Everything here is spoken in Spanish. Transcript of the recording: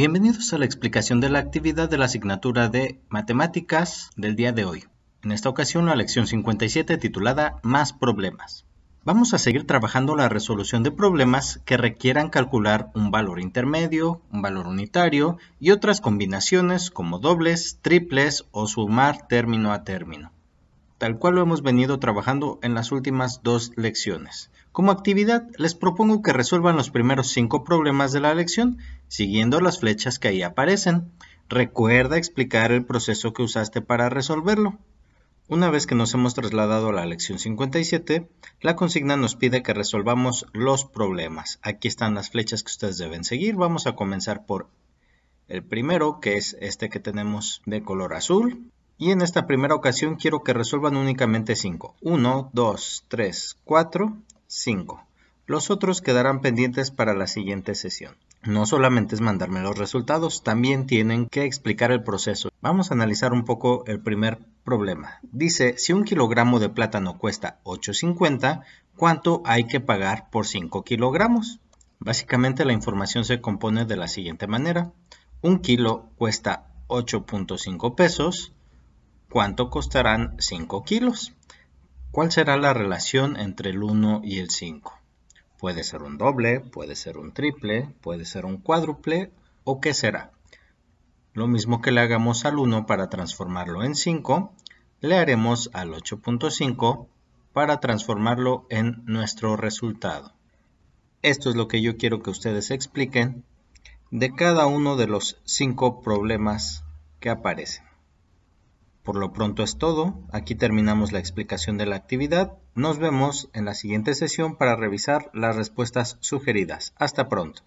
Bienvenidos a la explicación de la actividad de la asignatura de Matemáticas del día de hoy. En esta ocasión la lección 57 titulada Más problemas. Vamos a seguir trabajando la resolución de problemas que requieran calcular un valor intermedio, un valor unitario y otras combinaciones como dobles, triples o sumar término a término tal cual lo hemos venido trabajando en las últimas dos lecciones. Como actividad, les propongo que resuelvan los primeros cinco problemas de la lección siguiendo las flechas que ahí aparecen. Recuerda explicar el proceso que usaste para resolverlo. Una vez que nos hemos trasladado a la lección 57, la consigna nos pide que resolvamos los problemas. Aquí están las flechas que ustedes deben seguir. Vamos a comenzar por el primero, que es este que tenemos de color azul. Y en esta primera ocasión quiero que resuelvan únicamente 5. 1, 2, 3, 4, 5. Los otros quedarán pendientes para la siguiente sesión. No solamente es mandarme los resultados, también tienen que explicar el proceso. Vamos a analizar un poco el primer problema. Dice, si un kilogramo de plátano cuesta 8.50, ¿cuánto hay que pagar por 5 kilogramos? Básicamente la información se compone de la siguiente manera. Un kilo cuesta 8.5 pesos, ¿Cuánto costarán 5 kilos? ¿Cuál será la relación entre el 1 y el 5? Puede ser un doble, puede ser un triple, puede ser un cuádruple o qué será. Lo mismo que le hagamos al 1 para transformarlo en 5, le haremos al 8.5 para transformarlo en nuestro resultado. Esto es lo que yo quiero que ustedes expliquen de cada uno de los 5 problemas que aparecen. Por lo pronto es todo, aquí terminamos la explicación de la actividad, nos vemos en la siguiente sesión para revisar las respuestas sugeridas. Hasta pronto.